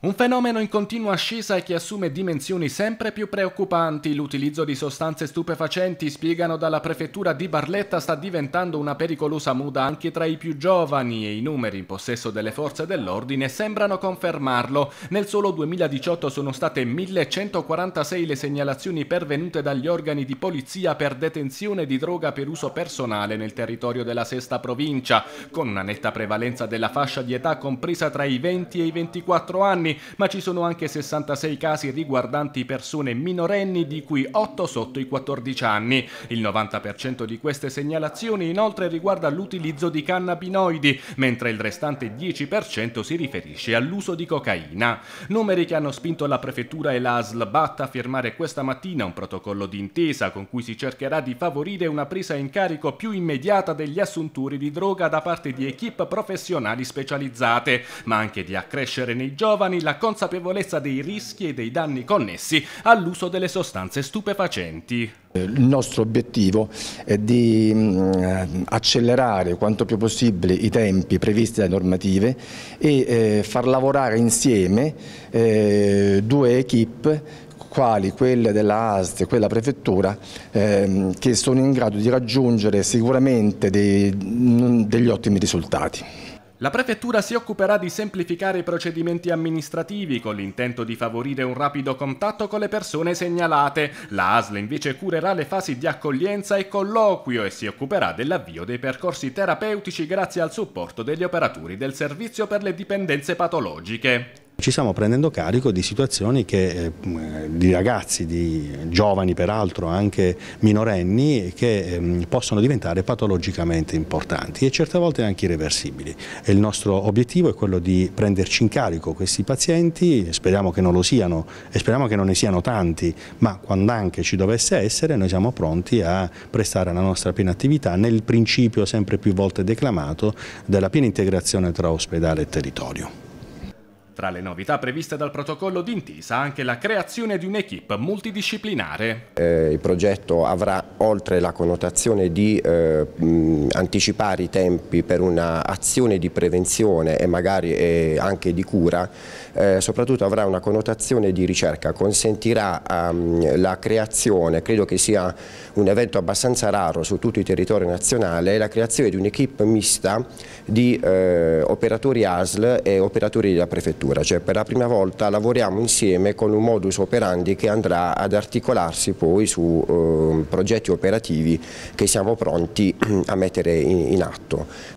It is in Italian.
Un fenomeno in continua ascesa e che assume dimensioni sempre più preoccupanti. L'utilizzo di sostanze stupefacenti, spiegano dalla prefettura di Barletta, sta diventando una pericolosa muda anche tra i più giovani e i numeri in possesso delle forze dell'ordine sembrano confermarlo. Nel solo 2018 sono state 1146 le segnalazioni pervenute dagli organi di polizia per detenzione di droga per uso personale nel territorio della sesta provincia, con una netta prevalenza della fascia di età compresa tra i 20 e i 24 anni anni, ma ci sono anche 66 casi riguardanti persone minorenni di cui 8 sotto i 14 anni. Il 90% di queste segnalazioni inoltre riguarda l'utilizzo di cannabinoidi, mentre il restante 10% si riferisce all'uso di cocaina. Numeri che hanno spinto la prefettura e la ASL BAT a firmare questa mattina un protocollo d'intesa con cui si cercherà di favorire una presa in carico più immediata degli assunturi di droga da parte di equip professionali specializzate, ma anche di accrescere nei giovani giovani la consapevolezza dei rischi e dei danni connessi all'uso delle sostanze stupefacenti. Il nostro obiettivo è di mm, eh, accelerare quanto più possibile i tempi previsti dalle normative e eh, far lavorare insieme eh, due equip quali quelle della AST e quella prefettura ehm, che sono in grado di raggiungere sicuramente dei, mm, degli ottimi risultati. La prefettura si occuperà di semplificare i procedimenti amministrativi con l'intento di favorire un rapido contatto con le persone segnalate. La ASL invece curerà le fasi di accoglienza e colloquio e si occuperà dell'avvio dei percorsi terapeutici grazie al supporto degli operatori del servizio per le dipendenze patologiche. Ci stiamo prendendo carico di situazioni che, eh, di ragazzi, di giovani peraltro, anche minorenni, che ehm, possono diventare patologicamente importanti e certe volte anche irreversibili. E il nostro obiettivo è quello di prenderci in carico questi pazienti, speriamo che non lo siano e speriamo che non ne siano tanti, ma quando anche ci dovesse essere noi siamo pronti a prestare la nostra piena attività nel principio sempre più volte declamato della piena integrazione tra ospedale e territorio. Tra le novità previste dal protocollo d'intesa anche la creazione di un'equipe multidisciplinare. Eh, il progetto avrà oltre la connotazione di eh, anticipare i tempi per un'azione di prevenzione e magari eh, anche di cura, eh, soprattutto avrà una connotazione di ricerca, consentirà ehm, la creazione, credo che sia un evento abbastanza raro su tutto il territorio nazionale, la creazione di un'equipe mista di eh, operatori ASL e operatori della prefettura cultura, cioè per la prima volta lavoriamo insieme con un modus operandi che andrà ad articolarsi poi su eh, progetti operativi che siamo pronti ehm, a mettere in, in atto.